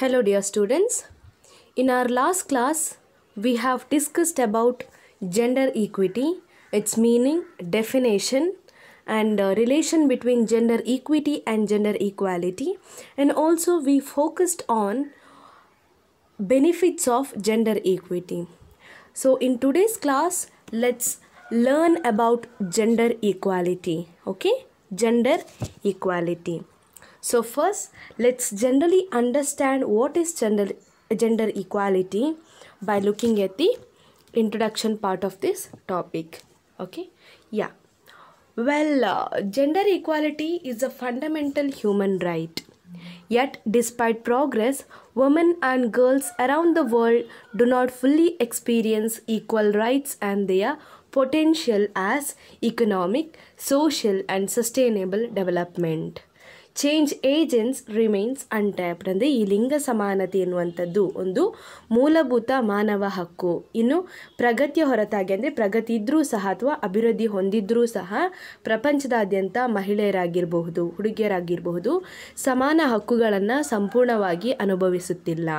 Hello dear students. In our last class, we have discussed about gender equity, its meaning, definition and uh, relation between gender equity and gender equality and also we focused on benefits of gender equity. So in today's class, let's learn about gender equality. Okay, gender equality. So first, let's generally understand what is gender, gender equality by looking at the introduction part of this topic. Okay, yeah. Well, uh, gender equality is a fundamental human right. Yet, despite progress, women and girls around the world do not fully experience equal rights and their potential as economic, social, and sustainable development. Change agents remains untapped ಅಂದರೆ ಈ ಲಿಂಗ ಸಮಾನತೆ ಎನ್ನುವಂಥದ್ದು ಒಂದು ಮೂಲಭೂತ ಮಾನವ ಹಕ್ಕು ಇನ್ನು ಪ್ರಗತಿಯ ಹೊರತಾಗಿ ಅಂದರೆ ಪ್ರಗತಿ ಇದ್ದರೂ ಸಹ ಅಥವಾ ಅಭಿವೃದ್ಧಿ ಹೊಂದಿದ್ರೂ ಸಹ ಪ್ರಪಂಚದಾದ್ಯಂತ ಮಹಿಳೆಯರಾಗಿರಬಹುದು ಹುಡುಗಿಯರಾಗಿರಬಹುದು ಸಮಾನ ಹಕ್ಕುಗಳನ್ನು ಸಂಪೂರ್ಣವಾಗಿ ಅನುಭವಿಸುತ್ತಿಲ್ಲ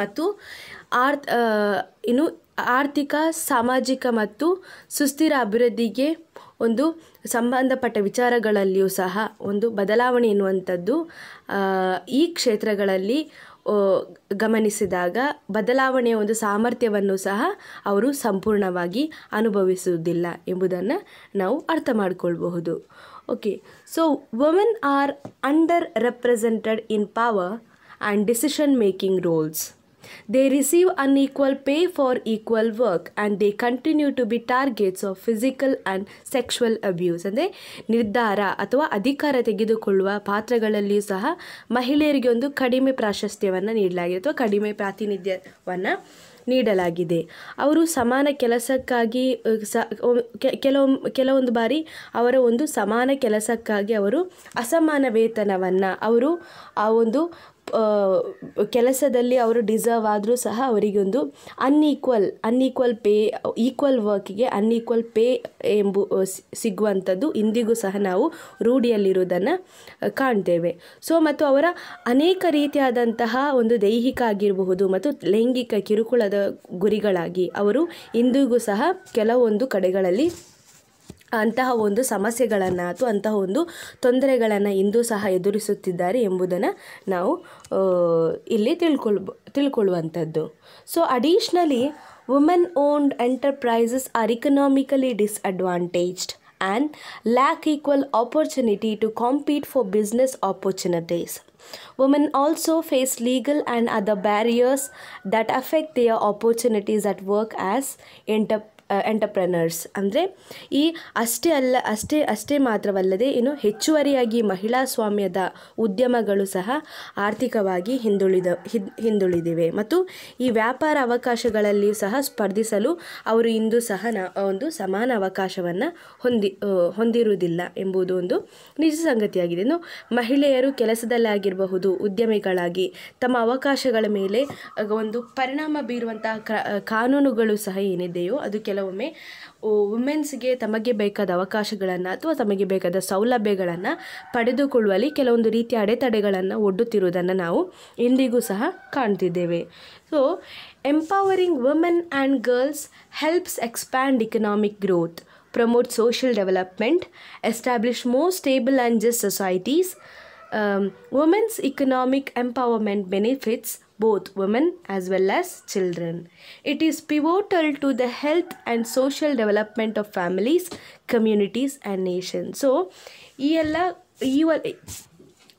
ಮತ್ತು ಆರ್ ಇನ್ನು ಆರ್ಥಿಕ ಸಾಮಾಜಿಕ ಮತ್ತು ಸುಸ್ಥಿರ ಅಭಿವೃದ್ಧಿಗೆ ಒಂದು ಸಂಬಂಧಪಟ್ಟ ವಿಚಾರಗಳಲ್ಲಿಯೂ ಸಹ ಒಂದು ಬದಲಾವಣೆ ಎನ್ನುವಂಥದ್ದು ಈ ಕ್ಷೇತ್ರಗಳಲ್ಲಿ ಗಮನಿಸಿದಾಗ ಬದಲಾವಣೆಯ ಒಂದು ಸಾಮರ್ಥ್ಯವನ್ನು ಸಹ ಅವರು ಸಂಪೂರ್ಣವಾಗಿ ಅನುಭವಿಸುವುದಿಲ್ಲ ಎಂಬುದನ್ನು ನಾವು ಅರ್ಥ ಮಾಡಿಕೊಳ್ಬಹುದು okay so women are under represented in power and decision making roles They receive unequal pay for equal work and they continue to be targets of physical and sexual abuse ಅಂದರೆ ನಿರ್ಧಾರ ಅಥವಾ ಅಧಿಕಾರ ತೆಗೆದುಕೊಳ್ಳುವ ಪಾತ್ರಗಳಲ್ಲಿಯೂ ಸಹ ಮಹಿಳೆಯರಿಗೆ ಒಂದು ಕಡಿಮೆ ಪ್ರಾಶಸ್ತ್ಯವನ್ನು ನೀಡಲಾಗಿದೆ ಅಥವಾ ಕಡಿಮೆ ಪ್ರಾತಿನಿಧ್ಯವನ್ನು ನೀಡಲಾಗಿದೆ ಅವರು ಸಮಾನ ಕೆಲಸಕ್ಕಾಗಿ ಸ ಕೆಲವೊಮ್ಮೆ ಕೆಲವೊಂದು ಬಾರಿ ಅವರ ಒಂದು ಸಮಾನ ಕೆಲಸಕ್ಕಾಗಿ ಅವರು ಅಸಮಾನ ವೇತನವನ್ನು ಅವರು ಆ ಒಂದು ಕೆಲಸದಲ್ಲಿ ಅವರು ಡಿಸರ್ವ್ ಆದರೂ ಸಹ ಅವರಿಗೊಂದು ಅನ್ಈಕ್ವಲ್ ಅನ್ಈಕ್ವಲ್ ಪೇ ಈಕ್ವಲ್ ವರ್ಕಿಗೆ ಅನ್ಈಕ್ವಲ್ ಪೇ ಎಂಬು ಸಿಗುವಂಥದ್ದು ಇಂದಿಗೂ ಸಹ ನಾವು ರೂಢಿಯಲ್ಲಿರುವುದನ್ನು ಕಾಣ್ತೇವೆ ಸೊ ಮತ್ತು ಅವರ ಅನೇಕ ರೀತಿಯಾದಂತಹ ಒಂದು ದೈಹಿಕ ಆಗಿರಬಹುದು ಮತ್ತು ಲೈಂಗಿಕ ಕಿರುಕುಳದ ಗುರಿಗಳಾಗಿ ಅವರು ಇಂದಿಗೂ ಸಹ ಕೆಲವೊಂದು ಕಡೆಗಳಲ್ಲಿ ಅಂತಹ ಒಂದು ಸಮಸ್ಯೆಗಳನ್ನು ಅಥವಾ ಅಂತಹ ಒಂದು ತೊಂದರೆಗಳನ್ನು ಇಂದು ಸಹ ಎದುರಿಸುತ್ತಿದ್ದಾರೆ ಎಂಬುದನ್ನು ನಾವು ಇಲ್ಲಿ ತಿಳ್ಕೊಳ್ ತಿಳ್ಕೊಳ್ಳುವಂಥದ್ದು so additionally women owned enterprises are economically disadvantaged and lack equal opportunity to compete for business opportunities women also face legal and other barriers that affect their opportunities at work as enter entrepreneurs ಅಂದರೆ ಈ ಅಷ್ಟೇ ಅಲ್ಲ ಅಷ್ಟೇ ಅಷ್ಟೇ ಮಾತ್ರವಲ್ಲದೆ ಇನ್ನು ಹೆಚ್ಚುವರಿಯಾಗಿ ಮಹಿಳಾ ಸ್ವಾಮ್ಯದ ಉದ್ಯಮಗಳು ಸಹ ಆರ್ಥಿಕವಾಗಿ ಹಿಂದುಳಿದ ಹಿಂದುಳಿದಿವೆ ಮತ್ತು ಈ ವ್ಯಾಪಾರ ಅವಕಾಶಗಳಲ್ಲಿ ಸಹ ಸ್ಪರ್ಧಿಸಲು ಅವರು ಇಂದು ಸಹ ಒಂದು ಸಮಾನ ಅವಕಾಶವನ್ನು ಹೊಂದಿ ಹೊಂದಿರುವುದಿಲ್ಲ ಎಂಬುದು ಒಂದು ನಿಜ ಸಂಗತಿಯಾಗಿದೆ ಇನ್ನು ಮಹಿಳೆಯರು ಕೆಲಸದಲ್ಲಾಗಿರಬಹುದು ಉದ್ಯಮಿಗಳಾಗಿ ತಮ್ಮ ಅವಕಾಶಗಳ ಮೇಲೆ ಒಂದು ಪರಿಣಾಮ ಬೀರುವಂತಹ ಕಾನೂನುಗಳು ಸಹ ಏನಿದೆಯೋ ಅದು ಕೆಲವೊಮ್ಮೆ ವುಮೆನ್ಸ್ಗೆ ತಮಗೆ ಬೇಕಾದ ಅವಕಾಶಗಳನ್ನು ಅಥವಾ ತಮಗೆ ಬೇಕಾದ ಸೌಲಭ್ಯಗಳನ್ನು ಪಡೆದುಕೊಳ್ಳುವಲ್ಲಿ ಕೆಲವೊಂದು ರೀತಿಯ ಅಡೆತಡೆಗಳನ್ನು ಒಡ್ಡುತ್ತಿರುವುದನ್ನು ನಾವು ಇಂದಿಗೂ ಸಹ ಕಾಣ್ತಿದ್ದೇವೆ so empowering women and girls helps expand economic growth promote social development establish more stable and just societies women's economic empowerment benefits both women as well as children. It is pivotal to the health and social development of families, communities and nations. So, ELL, ELL,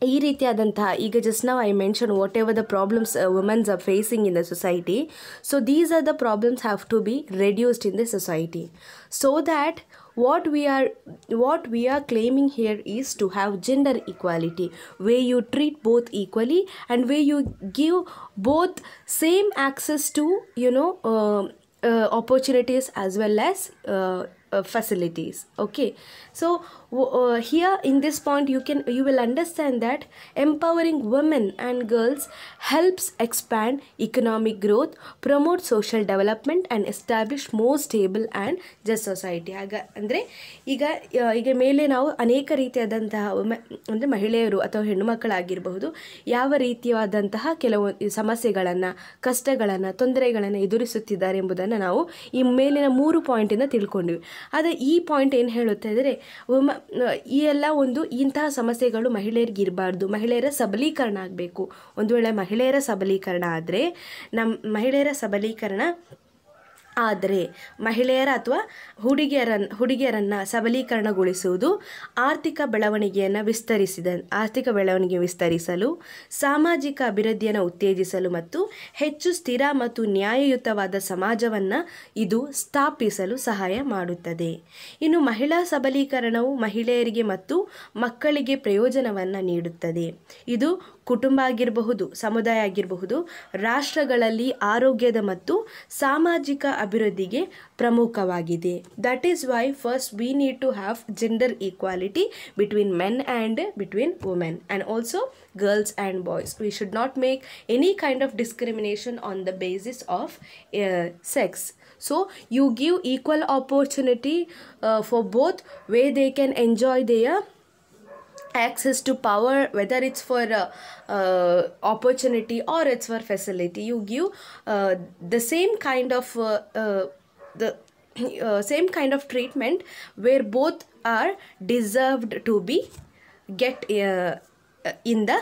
just now I mentioned whatever the problems uh, women are facing in the society. So these are the problems have to be reduced in the society. So that what we are what we are claiming here is to have gender equality where you treat both equally and where you give both same access to you know uh, uh, opportunities as well as uh, uh facilities okay so uh, here in this point you can you will understand that empowering women and girls helps expand economic growth promote social development and establish more stable and just society ಆಗ ಅಂದರೆ ಈಗ ಈಗ ಮೇಲೆ ನಾವು ಅನೇಕ ರೀತಿಯಾದಂತಹ ಅಂದರೆ ಮಹಿಳೆಯರು ಅಥವಾ ಹೆಣ್ಣುಮಕ್ಕಳಾಗಿರಬಹುದು ಯಾವ ರೀತಿಯಾದಂತಹ ಕೆಲವು ಸಮಸ್ಯೆಗಳನ್ನು ಕಷ್ಟಗಳನ್ನು ತೊಂದರೆಗಳನ್ನು ಎದುರಿಸುತ್ತಿದ್ದಾರೆ ಎಂಬುದನ್ನು ನಾವು ಈ ಮೇಲಿನ ಮೂರು ಪಾಯಿಂಟಿಂದ ತಿಳ್ಕೊಂಡಿವಿ ಆದರೆ ಈ ಪಾಯಿಂಟ್ ಏನು ಹೇಳುತ್ತೆ ಅಂದರೆ ವುಮ ಈ ಎಲ್ಲ ಒಂದು ಇಂತಹ ಸಮಸ್ಯೆಗಳು ಮಹಿಳೆಯರಿಗೆ ಇರಬಾರ್ದು ಮಹಿಳೆಯರ ಸಬಲೀಕರಣ ಆಗಬೇಕು ಒಂದು ವೇಳೆ ಮಹಿಳೆಯರ ಸಬಲೀಕರಣ ಆದರೆ ನಮ್ಮ ಮಹಿಳೆಯರ ಸಬಲೀಕರಣ ಆದರೆ ಮಹಿಳೆಯರ ಅಥವಾ ಹುಡುಗಿಯರನ್ನು ಹುಡುಗಿಯರನ್ನು ಸಬಲೀಕರಣಗೊಳಿಸುವುದು ಆರ್ಥಿಕ ಬೆಳವಣಿಗೆಯನ್ನು ವಿಸ್ತರಿಸಿದ ಆರ್ಥಿಕ ಬೆಳವಣಿಗೆ ವಿಸ್ತರಿಸಲು ಸಾಮಾಜಿಕ ಅಭಿವೃದ್ಧಿಯನ್ನು ಉತ್ತೇಜಿಸಲು ಮತ್ತು ಹೆಚ್ಚು ಸ್ಥಿರ ಮತ್ತು ನ್ಯಾಯಯುತವಾದ ಸಮಾಜವನ್ನು ಇದು ಸ್ಥಾಪಿಸಲು ಸಹಾಯ ಮಾಡುತ್ತದೆ ಇನ್ನು ಮಹಿಳಾ ಸಬಲೀಕರಣವು ಮಹಿಳೆಯರಿಗೆ ಮತ್ತು ಮಕ್ಕಳಿಗೆ ಪ್ರಯೋಜನವನ್ನು ನೀಡುತ್ತದೆ ಇದು ಕುಟುಂಬ ಆಗಿರಬಹುದು ಸಮುದಾಯ ಆಗಿರಬಹುದು ರಾಷ್ಟ್ರಗಳಲ್ಲಿ ಆರೋಗ್ಯದ ಮತ್ತು ಸಾಮಾಜಿಕ ಅಭಿವೃದ್ಧಿಗೆ ಪ್ರಮುಖವಾಗಿದೆ that is why first we need to have gender equality between men and between women and also girls and boys we should not make any kind of discrimination on the basis of sex so you give equal opportunity uh, for both where they can enjoy their access to power whether it's for uh, uh, opportunity or it's for facility you give uh, the same kind of uh, uh, the uh, same kind of treatment where both are deserved to be get in the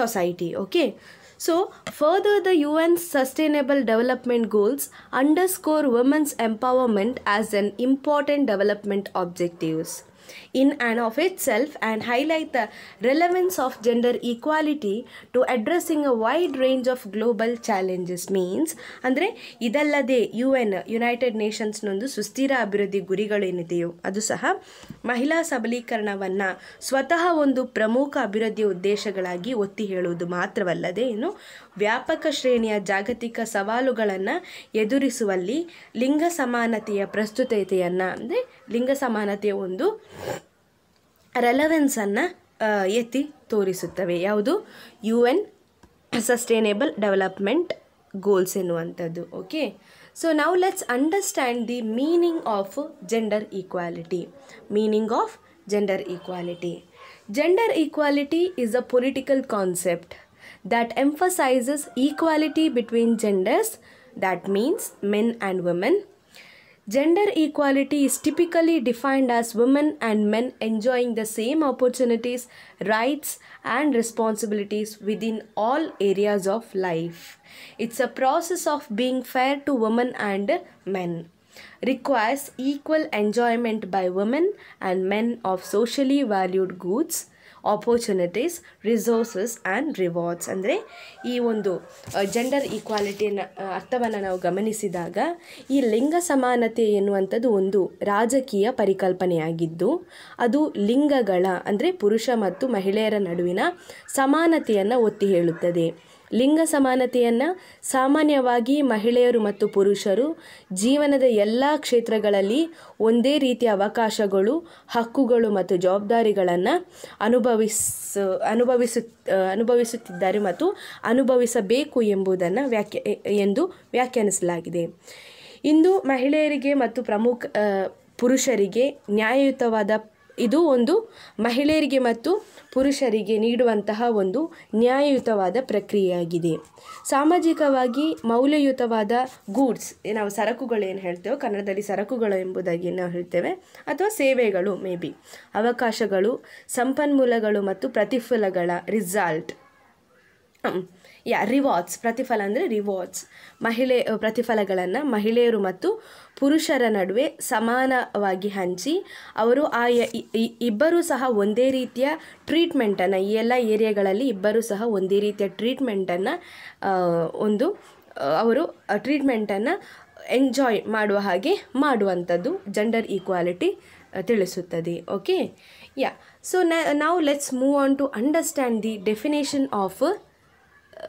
society okay so, further, the UN Sustainable Development Goals underscore women's empowerment as an important development objectives. in and of itself and highlight the relevance of gender equality to addressing a wide range of global challenges means ಅಂದರೆ ಇದಲ್ಲದೆ U N United ನೇಷನ್ಸ್ನೊಂದು ಸುಸ್ಥಿರ ಅಭಿವೃದ್ಧಿ ಗುರಿಗಳೇನಿದೆಯೋ ಅದು ಸಹ ಮಹಿಳಾ ಸಬಲೀಕರಣವನ್ನು ಸ್ವತಃ ಒಂದು ಪ್ರಮುಖ ಅಭಿವೃದ್ಧಿ ಉದ್ದೇಶಗಳಾಗಿ ಒತ್ತಿ ಹೇಳುವುದು ಮಾತ್ರವಲ್ಲದೆ ಇನ್ನು ವ್ಯಾಪಕ ಶ್ರೇಣಿಯ ಜಾಗತಿಕ ಸವಾಲುಗಳನ್ನು ಎದುರಿಸುವಲ್ಲಿ ಲಿಂಗ ಸಮಾನತೆಯ ಪ್ರಸ್ತುತತೆಯನ್ನು ಅಂದರೆ ಲಿಂಗ ಸಮಾನತೆಯ ಒಂದು ರೆಲವೆನ್ಸನ್ನು ಎತ್ತಿ ತೋರಿಸುತ್ತವೆ ಯಾವುದು U N sustainable development goals ಎನ್ನುವಂಥದ್ದು ಓಕೆ ಸೊ ನಾವು let's understand the meaning of gender equality meaning of gender equality gender equality is a political concept that emphasizes equality between genders that means men and women Gender equality is typically defined as women and men enjoying the same opportunities, rights, and responsibilities within all areas of life. It's a process of being fair to women and men requires equal enjoyment by women and men of socially valued goods, opportunities resources and rewards ಅಂದರೆ ಈ ಒಂದು gender ಈಕ್ವಾಲಿಟಿಯನ್ನು ಅರ್ಥವನ್ನು ನಾವು ಗಮನಿಸಿದಾಗ ಈ ಲಿಂಗ ಸಮಾನತೆ ಎನ್ನುವಂಥದ್ದು ಒಂದು ರಾಜಕೀಯ ಪರಿಕಲ್ಪನೆಯಾಗಿದ್ದು ಅದು ಲಿಂಗಗಳ ಅಂದರೆ ಪುರುಷ ಮತ್ತು ಮಹಿಳೆಯರ ನಡುವಿನ ಸಮಾನತೆಯನ್ನು ಒತ್ತಿ ಹೇಳುತ್ತದೆ ಲಿಂಗ ಸಮಾನತೆಯನ್ನು ಸಾಮಾನ್ಯವಾಗಿ ಮಹಿಳೆಯರು ಮತ್ತು ಪುರುಷರು ಜೀವನದ ಎಲ್ಲ ಕ್ಷೇತ್ರಗಳಲ್ಲಿ ಒಂದೇ ರೀತಿಯ ಅವಕಾಶಗಳು ಹಕ್ಕುಗಳು ಮತ್ತು ಜವಾಬ್ದಾರಿಗಳನ್ನು ಅನುಭವಿಸ ಅನುಭವಿಸು ಅನುಭವಿಸುತ್ತಿದ್ದಾರೆ ಮತ್ತು ಅನುಭವಿಸಬೇಕು ಎಂಬುದನ್ನು ವ್ಯಾಖ್ಯ ಎಂದು ವ್ಯಾಖ್ಯಾನಿಸಲಾಗಿದೆ ಇಂದು ಮಹಿಳೆಯರಿಗೆ ಮತ್ತು ಪ್ರಮುಖ ಪುರುಷರಿಗೆ ನ್ಯಾಯಯುತವಾದ ಇದು ಒಂದು ಮಹಿಳೆಯರಿಗೆ ಮತ್ತು ಪುರುಷರಿಗೆ ನೀಡುವಂತಹ ಒಂದು ನ್ಯಾಯಯುತವಾದ ಪ್ರಕ್ರಿಯೆಯಾಗಿದೆ ಸಾಮಾಜಿಕವಾಗಿ ಮೌಲ್ಯಯುತವಾದ ಗೂಡ್ಸ್ ನಾವು ಸರಕುಗಳು ಏನು ಹೇಳ್ತೇವೆ ಕನ್ನಡದಲ್ಲಿ ಸರಕುಗಳು ಎಂಬುದಾಗಿ ನಾವು ಹೇಳ್ತೇವೆ ಅಥವಾ ಸೇವೆಗಳು ಮೇ ಬಿ ಅವಕಾಶಗಳು ಸಂಪನ್ಮೂಲಗಳು ಮತ್ತು ಪ್ರತಿಫಲಗಳ ರಿಸಲ್ಟ್ ಯಾ ರಿವಾರ್ಡ್ಸ್ ಪ್ರತಿಫಲ ಅಂದರೆ ರಿವಾರ್ಡ್ಸ್ ಮಹಿಳೆ ಪ್ರತಿಫಲಗಳನ್ನು ಮಹಿಳೆಯರು ಮತ್ತು ಪುರುಷರ ನಡುವೆ ಸಮಾನವಾಗಿ ಹಂಚಿ ಅವರು ಆ ಇಬ್ಬರೂ ಸಹ ಒಂದೇ ರೀತಿಯ ಟ್ರೀಟ್ಮೆಂಟನ್ನು ಈ ಎಲ್ಲ ಏರಿಯಾಗಳಲ್ಲಿ ಇಬ್ಬರೂ ಸಹ ಒಂದೇ ರೀತಿಯ ಟ್ರೀಟ್ಮೆಂಟನ್ನು ಒಂದು ಅವರು ಟ್ರೀಟ್ಮೆಂಟನ್ನು ಎಂಜಾಯ್ ಮಾಡುವ ಹಾಗೆ ಮಾಡುವಂಥದ್ದು ಜೆಂಡರ್ ಈಕ್ವಾಲಿಟಿ ತಿಳಿಸುತ್ತದೆ ಓಕೆ ಯಾ ಸೊ ನಾವು let's move on to understand the definition of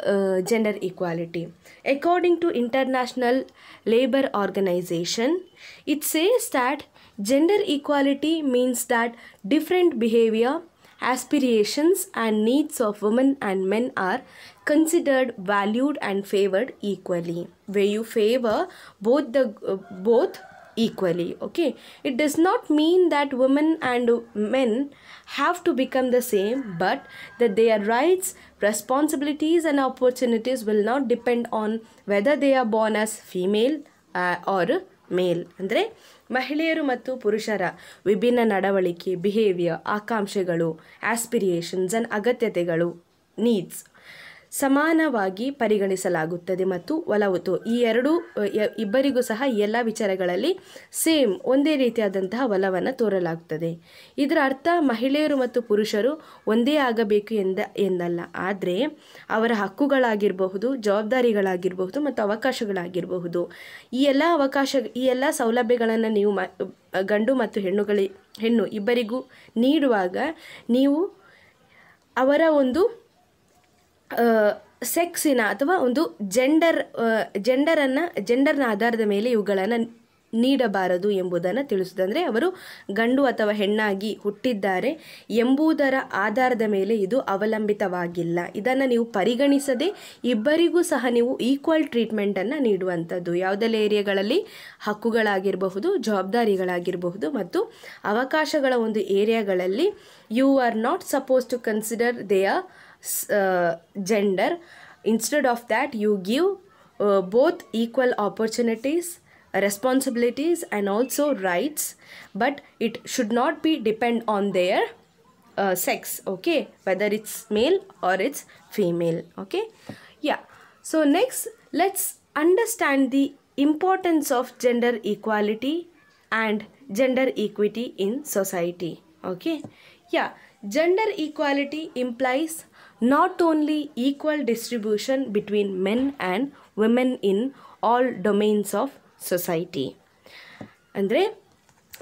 uh, gender equality. According to International Labour Organization, it says that gender equality means that different behavior, aspirations and needs of women and men are considered valued and favored equally where you favor both the uh, both equally okay it does not mean that women and men have to become the same but that their rights responsibilities and opportunities will not depend on whether they are born as female uh, or male. andre ಮಹಿಳೆಯರು ಮತ್ತು ಪುರುಷರ ವಿಭಿನ್ನ ನಡವಳಿಕೆ behaviour ಆಕಾಂಕ್ಷೆಗಳು ಆಸ್ಪಿರಿಯೇಷನ್ಸ್ and ಅಗತ್ಯತೆಗಳು needs ಸಮಾನವಾಗಿ ಪರಿಗಣಿಸಲಾಗುತ್ತದೆ ಮತ್ತು ಒಲವುತು ಈ ಎರಡೂ ಇಬ್ಬರಿಗೂ ಸಹ ಎಲ್ಲ ವಿಚಾರಗಳಲ್ಲಿ ಸೇಮ್ ಒಂದೇ ರೀತಿಯಾದಂತಹ ಒಲವನ್ನು ತೋರಲಾಗುತ್ತದೆ ಇದರ ಅರ್ಥ ಮಹಿಳೆಯರು ಮತ್ತು ಪುರುಷರು ಒಂದೇ ಆಗಬೇಕು ಎಂದ ಎಂದಲ್ಲ ಆದರೆ ಅವರ ಹಕ್ಕುಗಳಾಗಿರಬಹುದು ಜವಾಬ್ದಾರಿಗಳಾಗಿರಬಹುದು ಮತ್ತು ಅವಕಾಶಗಳಾಗಿರಬಹುದು ಈ ಎಲ್ಲ ಅವಕಾಶ ಈ ಎಲ್ಲ ಸೌಲಭ್ಯಗಳನ್ನು ನೀವು ಮ ಗಂಡು ಮತ್ತು ಹೆಣ್ಣುಗಳಿ ಹೆಣ್ಣು ಇಬ್ಬರಿಗೂ ನೀಡುವಾಗ ನೀವು ಅವರ ಒಂದು ಸೆಕ್ಸಿನ ಅಥವಾ ಒಂದು ಜೆಂಡರ್ ಜೆಂಡರನ್ನು ಜೆಂಡರ್ನ ಆಧಾರದ ಮೇಲೆ ಇವುಗಳನ್ನು ನೀಡಬಾರದು ಎಂಬುದನ್ನು ತಿಳಿಸುವುದಂದರೆ ಅವರು ಗಂಡು ಅಥವಾ ಹೆಣ್ಣಾಗಿ ಹುಟ್ಟಿದ್ದಾರೆ ಎಂಬುದರ ಆಧಾರದ ಮೇಲೆ ಇದು ಅವಲಂಬಿತವಾಗಿಲ್ಲ ಇದನ್ನು ನೀವು ಪರಿಗಣಿಸದೆ ಇಬ್ಬರಿಗೂ ಸಹ ನೀವು ಈಕ್ವಲ್ ಟ್ರೀಟ್ಮೆಂಟನ್ನು ನೀಡುವಂಥದ್ದು ಯಾವುದೆಲ್ಲ ಏರಿಯಾಗಳಲ್ಲಿ ಹಕ್ಕುಗಳಾಗಿರಬಹುದು ಜವಾಬ್ದಾರಿಗಳಾಗಿರಬಹುದು ಮತ್ತು ಅವಕಾಶಗಳ ಒಂದು ಏರಿಯಾಗಳಲ್ಲಿ you are not suppose to consider their uh, gender instead of that you give uh, both equal opportunities responsibilities and also rights but it should not be depend on their uh, sex okay whether it's male or it's female okay yeah so next let's understand the importance of gender equality and gender equity in society okay yeah gender equality implies not only equal distribution between men and women in all domains of society ಅಂದರೆ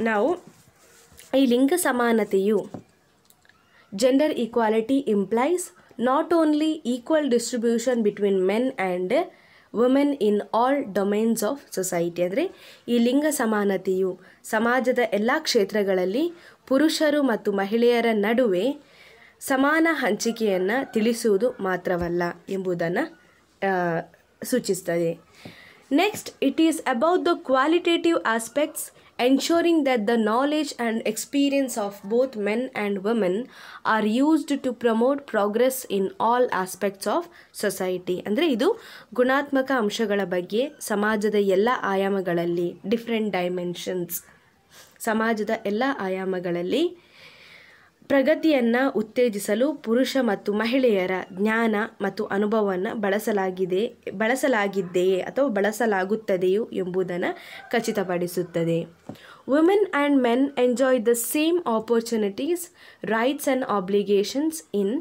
ನಾವು ಈ ಲಿಂಗ ಸಮಾನತೆಯು gender equality implies not only equal distribution between men and women in all domains of society ಅಂದರೆ ಈ ಲಿಂಗ ಸಮಾನತೆಯು ಸಮಾಜದ ಎಲ್ಲ ಕ್ಷೇತ್ರಗಳಲ್ಲಿ ಪುರುಷರು ಮತ್ತು ಮಹಿಳೆಯರ ನಡುವೆ ಸಮಾನ ಹಂಚಿಕೆಯನ್ನು ತಿಳಿಸುವುದು ಮಾತ್ರವಲ್ಲ ಎಂಬುದನ್ನು ಸೂಚಿಸ್ತದೆ next it is about the qualitative aspects ensuring that the knowledge and experience of both men and women are used to promote progress in all aspects of society ಅಂದರೆ ಇದು ಗುಣಾತ್ಮಕ ಅಂಶಗಳ ಬಗ್ಗೆ ಸಮಾಜದ ಎಲ್ಲ ಆಯಾಮಗಳಲ್ಲಿ ಡಿಫ್ರೆಂಟ್ ಡೈಮೆನ್ಷನ್ಸ್ ಸಮಾಜದ ಎಲ್ಲ ಆಯಾಮಗಳಲ್ಲಿ ಪ್ರಗತಿಯನ್ನು ಉತ್ತೇಜಿಸಲು ಪುರುಷ ಮತ್ತು ಮಹಿಳೆಯರ ಜ್ಞಾನ ಮತ್ತು ಅನುಭವವನ್ನು ಬಳಸಲಾಗಿದೆ ಬಳಸಲಾಗಿದ್ದೆಯೇ ಅಥವಾ ಬಳಸಲಾಗುತ್ತದೆಯೋ ಎಂಬುದನ್ನು ಖಚಿತಪಡಿಸುತ್ತದೆ women and men enjoy the same opportunities rights and obligations in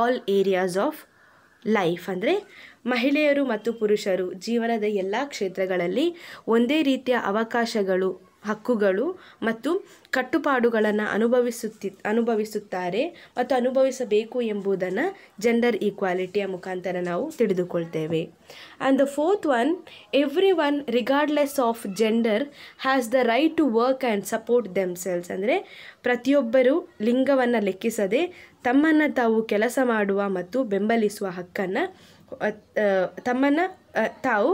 all areas of life ಅಂದರೆ ಮಹಿಳೆಯರು ಮತ್ತು ಪುರುಷರು ಜೀವನದ ಎಲ್ಲ ಕ್ಷೇತ್ರಗಳಲ್ಲಿ ಒಂದೇ ರೀತಿಯ ಅವಕಾಶಗಳು ಹಕ್ಕುಗಳು ಮತ್ತು ಕಟ್ಟುಪಾಡುಗಳನ್ನು ಅನುಭವಿಸುತ್ತಿ ಅನುಭವಿಸುತ್ತಾರೆ ಮತ್ತು ಅನುಭವಿಸಬೇಕು ಎಂಬುದನ್ನು ಜೆಂಡರ್ ಈಕ್ವಾಲಿಟಿಯ ಮುಖಾಂತರ ನಾವು ತಿಳಿದುಕೊಳ್ತೇವೆ and the fourth one every one regardless of gender has the right to work and support selves ಅಂದರೆ ಪ್ರತಿಯೊಬ್ಬರು ಲಿಂಗವನ್ನು ಲೆಕ್ಕಿಸದೆ ತಮ್ಮನ್ನು ತಾವು ಕೆಲಸ ಮಾಡುವ ಮತ್ತು ಬೆಂಬಲಿಸುವ ಹಕ್ಕನ್ನು ತಮ್ಮನ್ನು ತಾವು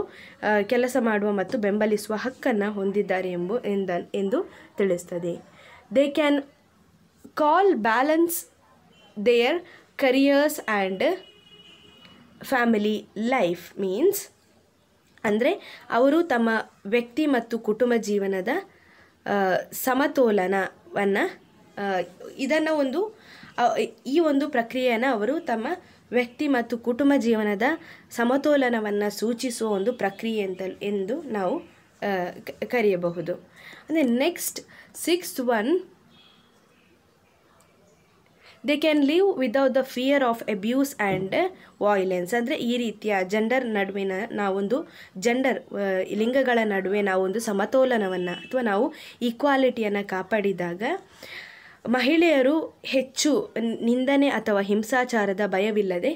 ಕೆಲಸ ಮಾಡುವ ಮತ್ತು ಬೆಂಬಲಿಸುವ ಹಕ್ಕನ್ನು ಹೊಂದಿದ್ದಾರೆ ಎಂಬು ಎಂದು ತಿಳಿಸ್ತದೆ they can call balance their careers and family life means ಅಂದರೆ ಅವರು ತಮ್ಮ ವ್ಯಕ್ತಿ ಮತ್ತು ಕುಟುಂಬ ಜೀವನದ ಸಮತೋಲನವನ್ನು ಇದನ್ನು ಒಂದು ಈ ಒಂದು ಪ್ರಕ್ರಿಯೆಯನ್ನು ಅವರು ತಮ್ಮ ವ್ಯಕ್ತಿ ಮತ್ತು ಕುಟುಂಬ ಜೀವನದ ಸಮತೋಲನವನ್ನು ಸೂಚಿಸುವ ಒಂದು ಪ್ರಕ್ರಿಯೆ ಅಂತ ಎಂದು ನಾವು ಕರೆಯಬಹುದು ಅಂದರೆ next six one they can live without the fear of abuse and violence ಅಂದರೆ ಈ ರೀತಿಯ ಜೆಂಡರ್ ನಡುವಿನ ನಾವೊಂದು ಜೆಂಡರ್ ಲಿಂಗಗಳ ನಡುವೆ ನಾವೊಂದು ಸಮತೋಲನವನ್ನು ಅಥವಾ ನಾವು ಈಕ್ವಾಲಿಟಿಯನ್ನು ಕಾಪಾಡಿದಾಗ ಮಹಿಳೆಯರು ಹೆಚ್ಚು ನಿಂದನೆ ಅಥವಾ ಹಿಂಸಾಚಾರದ ಭಯವಿಲ್ಲದೆ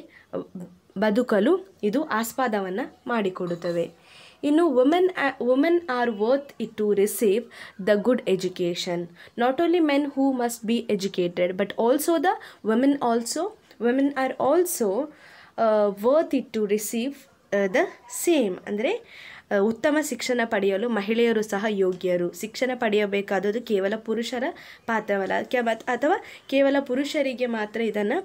ಬದುಕಲು ಇದು ಆಸ್ಪಾದವನ್ನು ಮಾಡಿಕೊಡುತ್ತವೆ ಇನ್ನು women women are worth it to receive the good education not only men who must be educated but also the women also women are also worth it to receive the same ಅಂದರೆ ಉತ್ತಮ ಶಿಕ್ಷಣ ಪಡೆಯಲು ಮಹಿಳೆಯರು ಸಹ ಯೋಗ್ಯರು ಶಿಕ್ಷಣ ಪಡೆಯಬೇಕಾದದ್ದು ಕೇವಲ ಪುರುಷರ ಪಾತ್ರವಲ್ಲ ಅಥವಾ ಕೇವಲ ಪುರುಷರಿಗೆ ಮಾತ್ರ ಇದನ್ನು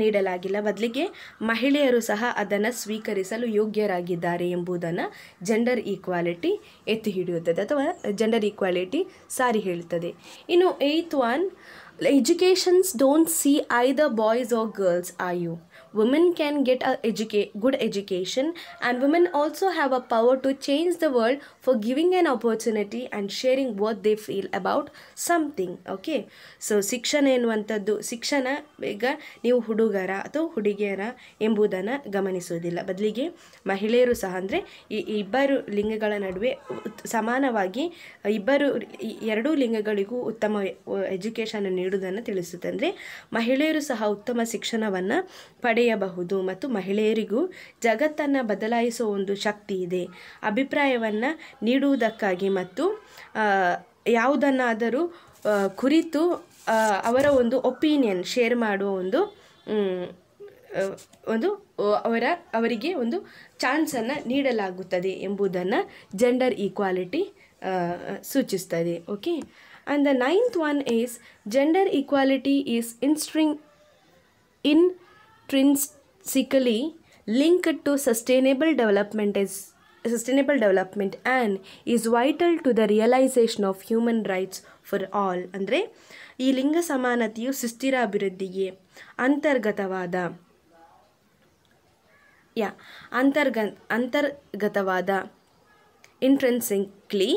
ನೀಡಲಾಗಿಲ್ಲ ಬದಲಿಗೆ ಮಹಿಳೆಯರು ಸಹ ಅದನ್ನು ಸ್ವೀಕರಿಸಲು ಯೋಗ್ಯರಾಗಿದ್ದಾರೆ ಎಂಬುದನ್ನು ಜೆಂಡರ್ ಈಕ್ವಾಲಿಟಿ ಎತ್ತಿ ಹಿಡಿಯುತ್ತದೆ ಅಥವಾ ಜೆಂಡರ್ ಈಕ್ವಾಲಿಟಿ ಸಾರಿ ಹೇಳುತ್ತದೆ ಇನ್ನು eighth one educations don't see I the boys or girls a you women can get a educa good education and women also have a power to change the world for giving an opportunity and sharing what they feel about something okay so ಶಿಕ್ಷಣ ಎನ್ನುವಂಥದ್ದು ಶಿಕ್ಷಣ ಈಗ ನೀವು ಹುಡುಗರ ಅಥವಾ ಹುಡುಗಿಯರ ಎಂಬುದನ್ನು ಗಮನಿಸುವುದಿಲ್ಲ ಬದಲಿಗೆ ಮಹಿಳೆಯರು ಸಹ ಅಂದರೆ ಈ ಇಬ್ಬರು ಲಿಂಗಗಳ ನಡುವೆ ಸಮಾನವಾಗಿ ಇಬ್ಬರು ಎರಡೂ ಲಿಂಗಗಳಿಗೂ ಉತ್ತಮ ಎಜುಕೇಷನ್ ನೀಡುವುದನ್ನು ತಿಳಿಸುತ್ತೆ ಅಂದರೆ ಮಹಿಳೆಯರು ಸಹ ಉತ್ತಮ ಶಿಕ್ಷಣವನ್ನು ಪಡೆ ಪಡೆಯಬಹುದು ಮತ್ತು ಮಹಿಳೆಯರಿಗೂ ಜಗತ್ತನ್ನು ಬದಲಾಯಿಸುವ ಒಂದು ಶಕ್ತಿ ಇದೆ ಅಭಿಪ್ರಾಯವನ್ನು ನೀಡುವುದಕ್ಕಾಗಿ ಮತ್ತು ಯಾವುದನ್ನಾದರೂ ಕುರಿತು ಅವರ ಒಂದು ಒಪಿನಿಯನ್ ಶೇರ್ ಮಾಡುವ ಒಂದು ಒಂದು ಅವರ ಅವರಿಗೆ ಒಂದು ಚಾನ್ಸನ್ನು ನೀಡಲಾಗುತ್ತದೆ ಎಂಬುದನ್ನು ಜೆಂಡರ್ ಈಕ್ವಾಲಿಟಿ ಸೂಚಿಸ್ತದೆ okay and the ninth one is gender equality is intrinsic in intrinsically linked to sustainable development is sustainable development and is vital to the realization of human rights for all ಅಂದರೆ ಈ ಲಿಂಗ ಸಮಾನತೆಯು ಸುಸ್ಥಿರ ಅಭಿವೃದ್ಧಿಗೆ ಅಂತರ್ಗತವಾದ ಯಾ ಅಂತರ್ಗ ಅಂತರ್ಗತವಾದ ಇಂಟ್ರೆನ್ಸಿಕ್ಲಿ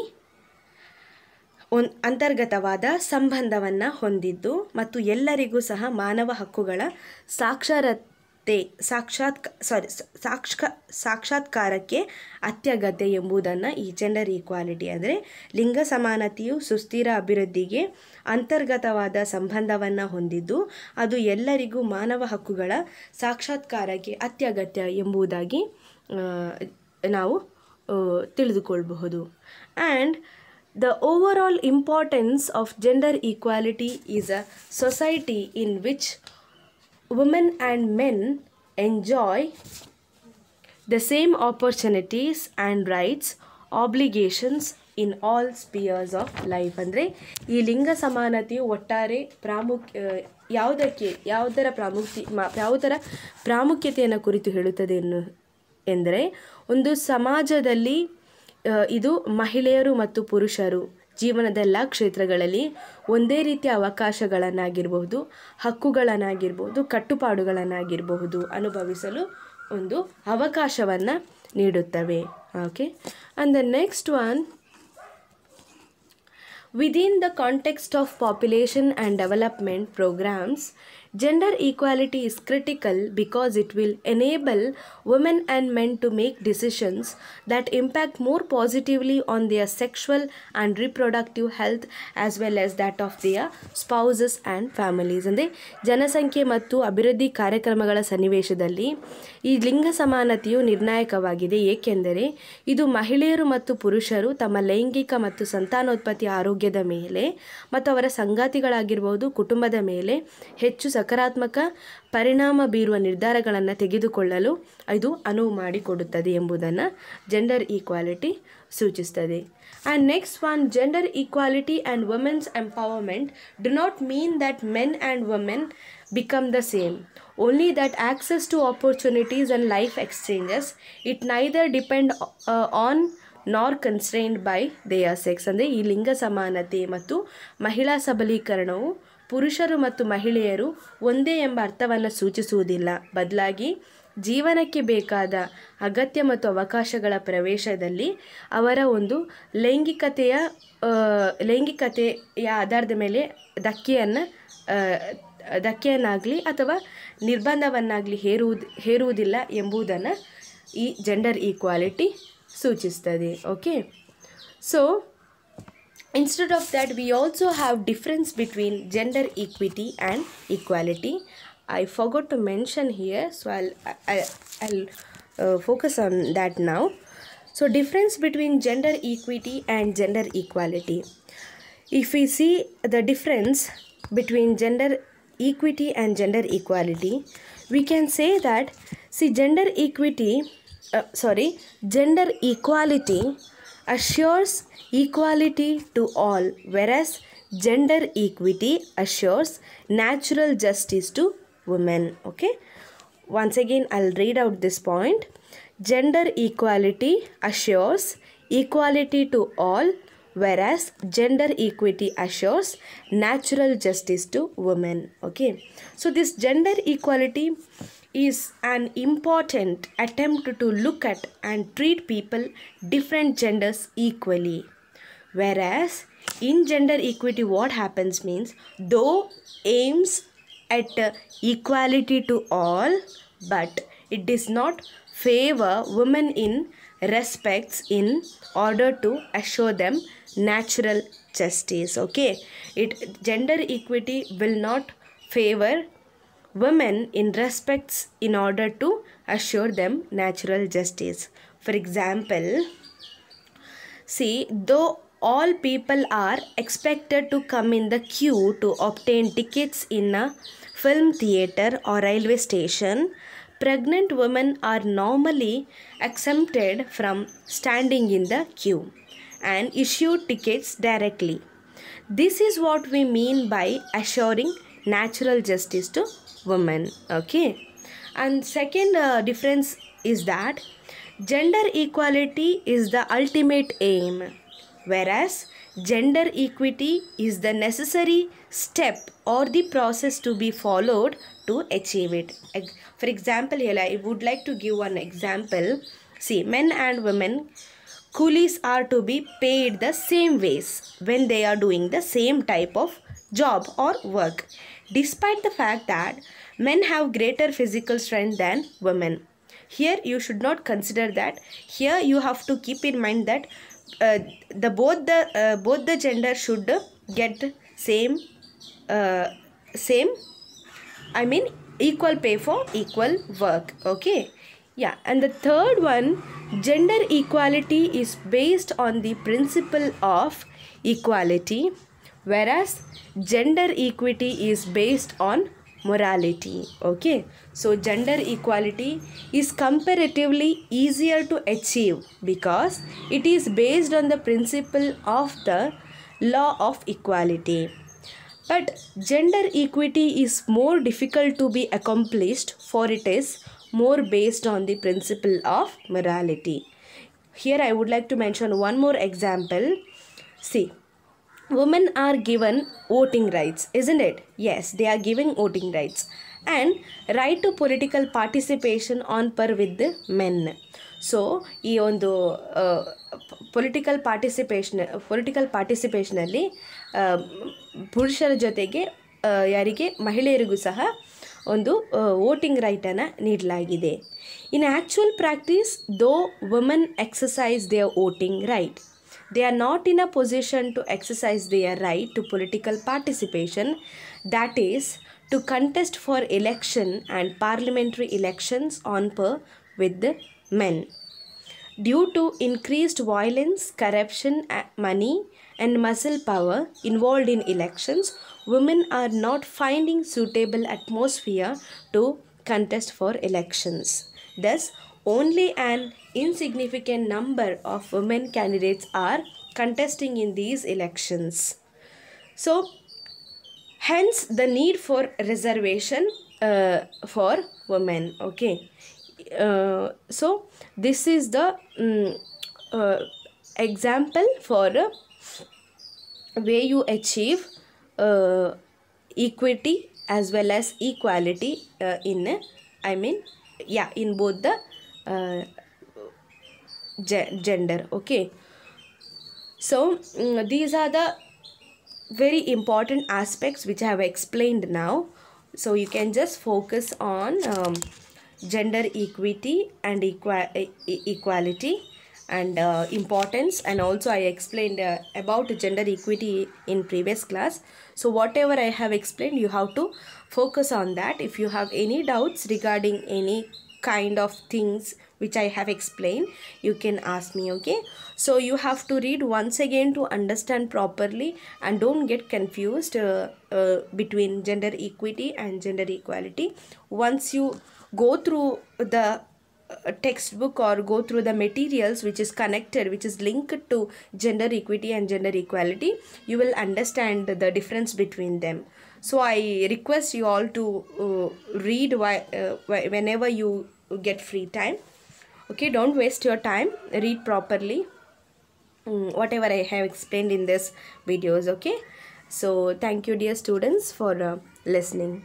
ಒಂದು ಅಂತರ್ಗತವಾದ ಸಂಬಂಧವನ್ನು ಹೊಂದಿದ್ದು ಮತ್ತು ಎಲ್ಲರಿಗೂ ಸಹ ಮಾನವ ಹಕ್ಕುಗಳ ಸಾಕ್ಷರತೆ ಸಾಕ್ಷಾತ್ ಸಾರಿ ಸಾಕ್ಷ ಸಾಕ್ಷಾತ್ಕಾರಕ್ಕೆ ಅತ್ಯಗತ್ಯ ಎಂಬುದನ್ನು ಈ ಜೆಂಡರ್ ಈಕ್ವಾಲಿಟಿ ಅಂದರೆ ಲಿಂಗ ಸಮಾನತೆಯು ಸುಸ್ಥಿರ ಅಭಿವೃದ್ಧಿಗೆ ಅಂತರ್ಗತವಾದ ಸಂಬಂಧವನ್ನು ಹೊಂದಿದ್ದು ಅದು ಎಲ್ಲರಿಗೂ ಮಾನವ ಹಕ್ಕುಗಳ ಸಾಕ್ಷಾತ್ಕಾರಕ್ಕೆ ಅತ್ಯಗತ್ಯ ಎಂಬುದಾಗಿ ನಾವು ತಿಳಿದುಕೊಳ್ಬಹುದು and The overall importance of gender equality is a society in which women and men enjoy the same opportunities and rights, obligations in all spheres of life. ಅಂದರೆ ಈ ಲಿಂಗ ಸಮಾನತೆಯು ಒಟ್ಟಾರೆ ಪ್ರಾಮುಖ್ಯ ಯಾವುದಕ್ಕೆ ಯಾವುದರ ಪ್ರಾಮುಖ್ಯ ಯಾವುದರ ಪ್ರಾಮುಖ್ಯತೆಯನ್ನು ಕುರಿತು ಹೇಳುತ್ತದೆ ಎಂದರೆ ಒಂದು ಸಮಾಜದಲ್ಲಿ ಇದು ಮಹಿಳೆಯರು ಮತ್ತು ಪುರುಷರು ಜೀವನದ ಎಲ್ಲ ಕ್ಷೇತ್ರಗಳಲ್ಲಿ ಒಂದೇ ರೀತಿಯ ಅವಕಾಶಗಳನ್ನಾಗಿರಬಹುದು ಹಕ್ಕುಗಳನ್ನಾಗಿರ್ಬೋದು ಕಟ್ಟುಪಾಡುಗಳನ್ನಾಗಿರಬಹುದು ಅನುಭವಿಸಲು ಒಂದು ಅವಕಾಶವನ್ನು ನೀಡುತ್ತವೆ okay and the next one within the context of population and development programmes gender equality is critical because it will enable women and men to make decisions that impact more positively on their sexual and reproductive health as well as that of their spouses and families ಅಂದರೆ ಜನಸಂಖ್ಯೆ ಮತ್ತು ಅಭಿವೃದ್ಧಿ ಕಾರ್ಯಕ್ರಮಗಳ ಸನ್ನಿವೇಶದಲ್ಲಿ ಈ ಲಿಂಗ ಸಮಾನತೆಯು ನಿರ್ಣಾಯಕವಾಗಿದೆ ಏಕೆಂದರೆ ಇದು ಮಹಿಳೆಯರು ಮತ್ತು ಪುರುಷರು ತಮ್ಮ ಲೈಂಗಿಕ ಮತ್ತು ಸಂತಾನೋತ್ಪತ್ತಿ ಆರೋಗ್ಯದ ಮೇಲೆ ಮತ್ತು ಅವರ ಸಂಗಾತಿಗಳಾಗಿರ್ಬೋದು ಕುಟುಂಬದ ಮೇಲೆ ಹೆಚ್ಚು ಸರ್ ಸಕಾರಾತ್ಮಕ ಪರಿಣಾಮ ಬೀರುವ ನಿರ್ಧಾರಗಳನ್ನು ತೆಗೆದುಕೊಳ್ಳಲು ಇದು ಅನುವು ಮಾಡಿಕೊಡುತ್ತದೆ ಎಂಬುದನ್ನು ಜೆಂಡರ್ ಈಕ್ವಾಲಿಟಿ ಸೂಚಿಸ್ತದೆ and next one gender equality and women's empowerment do not mean that men and women become the same only that access to opportunities and life exchanges it neither depend on nor constrained by their sex ಅಂದರೆ ಈ ಲಿಂಗ ಸಮಾನತೆ ಮತ್ತು ಮಹಿಳಾ ಸಬಲೀಕರಣವು ಪುರುಷರು ಮತ್ತು ಮಹಿಳೆಯರು ಒಂದೇ ಎಂಬ ಅರ್ಥವನ್ನು ಸೂಚಿಸುವುದಿಲ್ಲ ಬದಲಾಗಿ ಜೀವನಕ್ಕೆ ಬೇಕಾದ ಅಗತ್ಯ ಮತ್ತು ಅವಕಾಶಗಳ ಪ್ರವೇಶದಲ್ಲಿ ಅವರ ಒಂದು ಲೈಂಗಿಕತೆಯ ಲೈಂಗಿಕತೆಯ ಆಧಾರದ ಮೇಲೆ ಧಕ್ಕೆಯನ್ನು ಧಕ್ಕೆಯನ್ನಾಗಲಿ ಅಥವಾ ನಿರ್ಬಂಧವನ್ನಾಗಲಿ ಹೇರುವುದು ಹೇರುವುದಿಲ್ಲ ಎಂಬುದನ್ನು ಈ ಜೆಂಡರ್ ಈಕ್ವಾಲಿಟಿ ಸೂಚಿಸ್ತದೆ okay so instead of that we also have difference between gender equity and equality i forgot to mention here so i'll I, i'll uh, focus on that now so difference between gender equity and gender equality if we see the difference between gender equity and gender equality we can say that see gender equity uh, sorry gender equality assures equality to all, whereas gender equity assures natural justice to women. Okay. Once again, I'll read out this point. Gender equality assures equality to all, whereas gender equity assures natural justice to women. Okay. So, this gender equality is an important attempt to look at and treat people different genders equally. Whereas in gender equity what happens means though aims at equality to all but it does not favor women in respects in order to assure them natural justice okay it gender equity will not favor women in respects in order to assure them natural justice. For example, see, though all people are expected to come in the queue to obtain tickets in a film theater or railway station, pregnant women are normally exempted from standing in the queue and issue tickets directly. This is what we mean by assuring natural justice to women okay and second uh, difference is that gender equality is the ultimate aim whereas gender equity is the necessary step or the process to be followed to achieve it for example here i would like to give one example see men and women coolies are to be paid the same ways when they are doing the same type of job or work despite the fact that men have greater physical strength than women. Here you should not consider that. Here you have to keep in mind that uh, the both the uh, both the gender should get same uh, same I mean equal pay for equal work. Okay. Yeah, and the third one, gender equality is based on the principle of equality whereas gender equity is based on morality okay so gender equality is comparatively easier to achieve because it is based on the principle of the law of equality but gender equity is more difficult to be accomplished for it is more based on the principle of morality here i would like to mention one more example see women are given voting rights isn't it yes they are giving voting rights and right to political participation on par with the men so ee uh, political participation political participation alli purushara jothege yarige mahileyarigu saha ondu voting right ana needlagide in actual practice though women exercise their voting rights, they are not in a position to exercise their right to political participation, that is, to contest for election and parliamentary elections on par with men. Due to increased violence, corruption, money, and muscle power involved in elections, women are not finding suitable atmosphere to contest for elections. Thus, only an insignificant number of women candidates are contesting in these elections. So, hence the need for reservation uh, for women. Okay. Uh, so, this is the um, uh, example for uh, way you achieve uh, equity as well as equality uh, in, I mean, yeah, in both the uh, gender okay so mm, these are the very important aspects which I have explained now so you can just focus on um, gender equity and equa equality and uh, importance and also I explained uh, about gender equity in previous class. So whatever I have explained you have to focus on that. If you have any doubts regarding any kind of things which I have explained you can ask me okay so you have to read once again to understand properly and don't get confused uh, uh, between gender equity and gender equality once you go through the uh, textbook or go through the materials which is connected which is linked to gender equity and gender equality you will understand the difference between them so i request you all to uh, read why, uh, whenever you get free time okay don't waste your time read properly mm, whatever i have explained in this videos okay so thank you dear students for uh, listening